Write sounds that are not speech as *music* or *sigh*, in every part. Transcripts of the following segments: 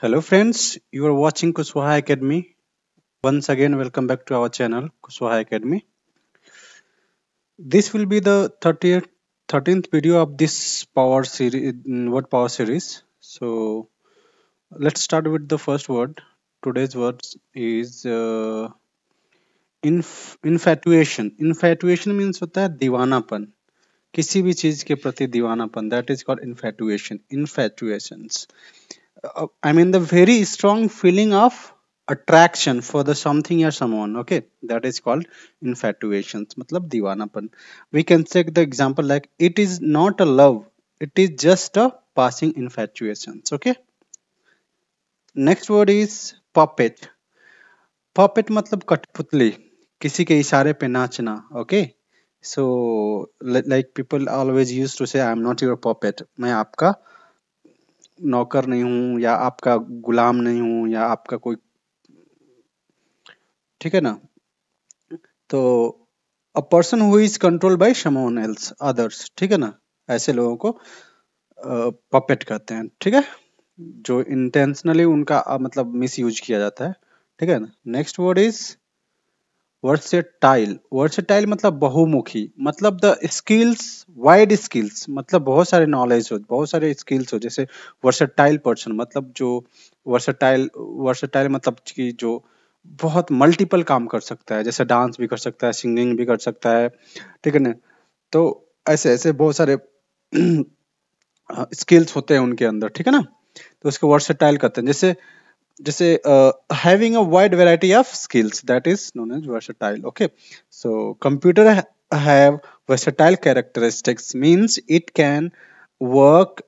Hello friends, you are watching Kuswaha Academy. Once again, welcome back to our channel, Kuswaha Academy. This will be the 30th, 13th video of this power series, mm, word power series. So let's start with the first word. Today's word is uh, inf infatuation. Infatuation means what? है दीवानापन किसी भी चीज के प्रति that is called infatuation. Infatuations uh, i mean the very strong feeling of attraction for the something or someone okay that is called infatuation matlab diwanapan we can take the example like it is not a love it is just a passing infatuations okay Next word is puppet. Puppet मतलब कठपुतली किसी के इशारे पे नाचना So like people always used to say, I am not your puppet. मैं आपका नौकर नहीं हूं या आपका गुलाम नहीं हूं या आपका कोई ठीक है ना तो a person who is control by someone else others ठीक है ना ऐसे लोगों को पपेट कहते हैं ठीक है जो इंटेंशनली उनका मतलब मिस यूज किया जाता है ठीक है ना next word is versatile versatile मतलब बहुमुखी मतलब द स्किल्स वाइड स्किल्स मतलब बहुत सारे नॉलेज हो बहुत सारे स्किल्स हो जैसे वर्सेटाइल पर्सन मतलब जो वर्सेटाइल वर्सेटाइल मतलब कि जो बहुत मल्टीपल काम कर सकता है जैसे डांस भी कर सकता है सिंगिंग भी कर सकता है ठीक है ना तो ऐसे ऐसे बहुत सारे स्किल्स *clears throat* होते हैं उनके अंदर ठीक है ना तो उसको वर्सेटाइल कहते हैं जैसे जैसे having a wide variety of skills that is known as versatile okay so computer have versatile characteristics means it can work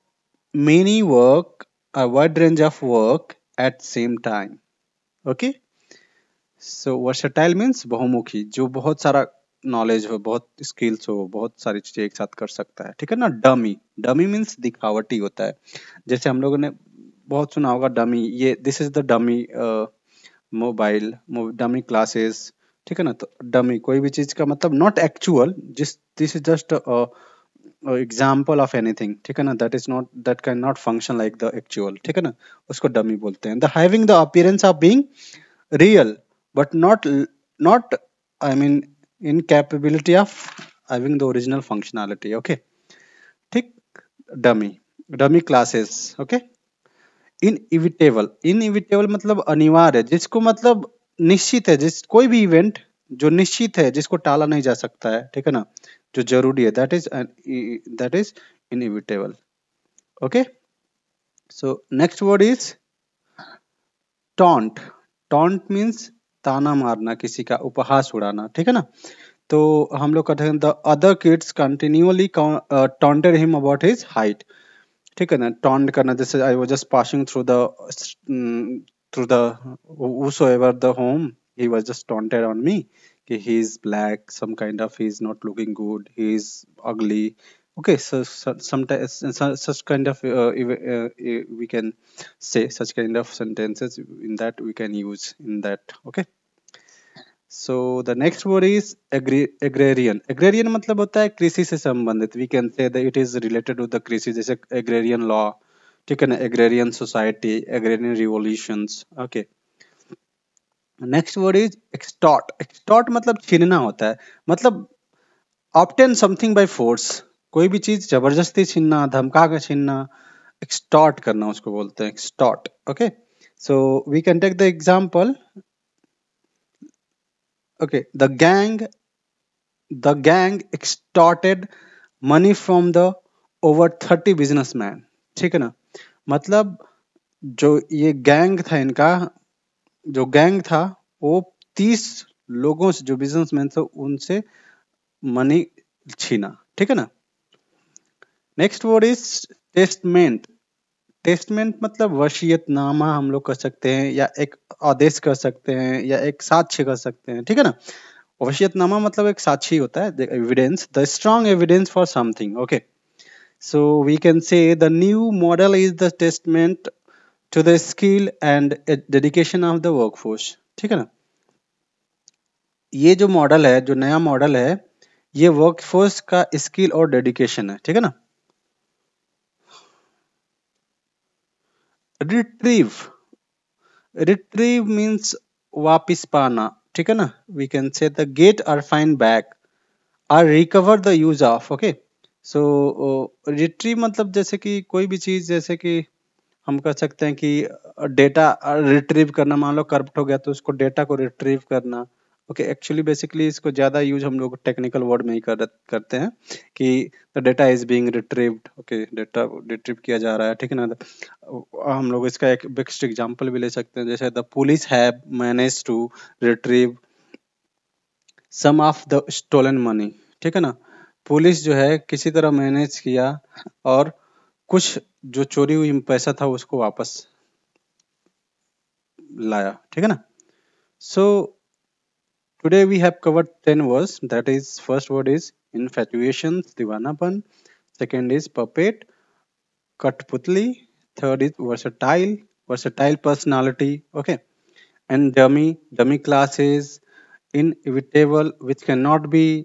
many work a wide range of work at same time okay so versatile means बहुमुखी जो बहुत सारा knowledge हो बहुत skills हो बहुत सारी चीजें एक साथ कर सकता है ठीक है ना डमी डमी मीन्स दिखावटी होता है जैसे हम लोगों ने बहुत सुना होगा डमी ये this is the dummy mobile dummy classes ठीक है ना तो डमी कोई भी चीज का मतलब नॉट एक्चुअल जिस this is just example of anything ठीक है ना that is not that can not function like the actual ठीक है ना उसको डमी बोलते हैं the having the appearance of being real but not not I mean in capability of having the original functionality okay tick dummy dummy classes okay inevitable inevitable मतलब अनिवार्य है जिसको मतलब निश्चित है जिस कोई भी इवेंट जो निश्चित है जिसको टाला नहीं जा सकता है ठीक है ना जो जरूरी है that is that is inevitable okay so next word is taunt taunt means ताना मारना किसी का उपहास उड़ाना ठीक है ना तो हम लोग कहते हैं the other kids continuously taunted him about his height ठीक है ना टॉन्ट करना जैसे I was just passing through the through the वूस ever the home he just just taunted on me कि he is black some kind of he is not looking good he is ugly okay so, so sometimes such kind of uh, uh, we can say such kind of sentences in that we can use in that okay so the next word is agrarian agrarian मतलब होता है कृषि से संबंधित we can say it is related with the कृषि जैसे agrarian law ठीक है ना agrarian society agrarian revolution okay next word is extort extort मतलब छीनना होता है मतलब ऑप्टेन समथिंग बाय फोर्स कोई भी चीज जबरदस्ती छीनना धमका कर छीनना एक्सटॉट करना उसको बोलते हैं extort okay so we can take the example okay the gang the gang extorted money from the over 30 businessman ठीक है ना मतलब जो ये गैंग था इनका जो गैंग था वो तीस लोगों से जो बिजनेसमैन थे उनसे मनी छीना ठीक है ना next word is testament testament मतलब वसीयतनामा हम लोग कर सकते हैं या एक आदेश कर सकते हैं या एक साक्ष्य कर सकते हैं ठीक है ना वसीयतनामा मतलब एक साक्षी होता है evidence the strong evidence for something okay so we can say the new model is the testament to the skill and dedication of the workforce ठीक है ना ये जो मॉडल है जो नया मॉडल है ये वर्कफोर्स का स्किल और डेडिकेशन है ठीक है ना रिट्रीव रिट्रीव मीन्स वापिस पाना ठीक है ना we can say the get or find back or recover the use of okay so retrieve मतलब जैसे कि कोई भी चीज़ जैसे कि हम कह सकते हैं कि डेटा रिट्रीव करना मान लो करप्ट हो गया तो उसको डेटा को रिट्रीव करना ओके एक्चुअली बेसिकली इसको ज़्यादा यूज हम लोग टेक्निकल वर्ड में ही कर, करते हैं कि the data is being retrieved okay data retrieve किया जा रहा है ठीक है ना हम लोग इसका एक बेस्ट एग्जांपल भी ले सकते हैं जैसे the police have managed to retrieve some of the stolen money ठीक है ना पुलिस जो है किसी तरह मैनेज किया और कुछ जो चोरी हुई पैसा था उसको वापस लाया ठीक है ना सो so, Today we have covered 10 words that is first word is infatuation, divanapan, second is puppet, katputli, third is versatile, versatile personality, okay, and dummy, dummy classes, inevitable which cannot be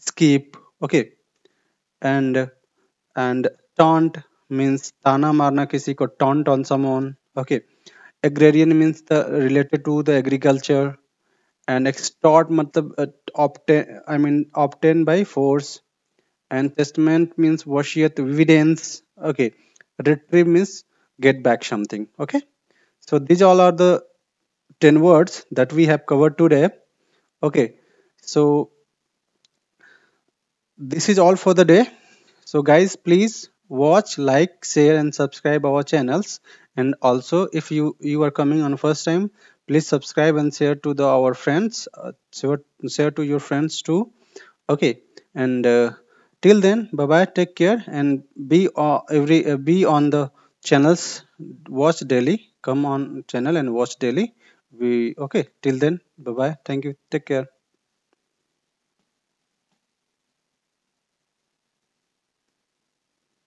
skip, okay, and and taunt means tana marna kisi ko taunt on someone, okay, agrarian means the related to the agriculture and extort matlab uh, obtain i mean obtain by force and testament means wasiat evidence okay retrieve means get back something okay so these all are the 10 words that we have covered today okay so this is all for the day so guys please watch like share and subscribe our channels and also if you you are coming on first time please subscribe and share to the our friends uh, share, share to your friends too okay and uh, till then bye bye take care and be uh, every uh, be on the channels watch daily come on channel and watch daily we okay till then bye bye thank you take care